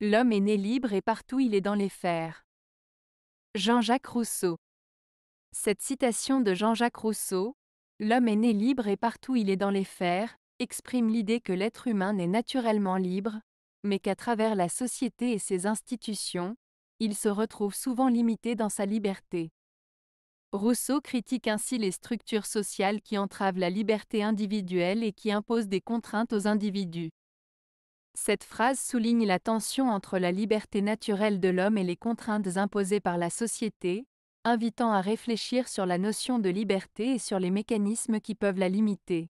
L'homme est né libre et partout il est dans les fers. Jean-Jacques Rousseau. Cette citation de Jean-Jacques Rousseau, L'homme est né libre et partout il est dans les fers, exprime l'idée que l'être humain n'est naturellement libre, mais qu'à travers la société et ses institutions, il se retrouve souvent limité dans sa liberté. Rousseau critique ainsi les structures sociales qui entravent la liberté individuelle et qui imposent des contraintes aux individus. Cette phrase souligne la tension entre la liberté naturelle de l'homme et les contraintes imposées par la société, invitant à réfléchir sur la notion de liberté et sur les mécanismes qui peuvent la limiter.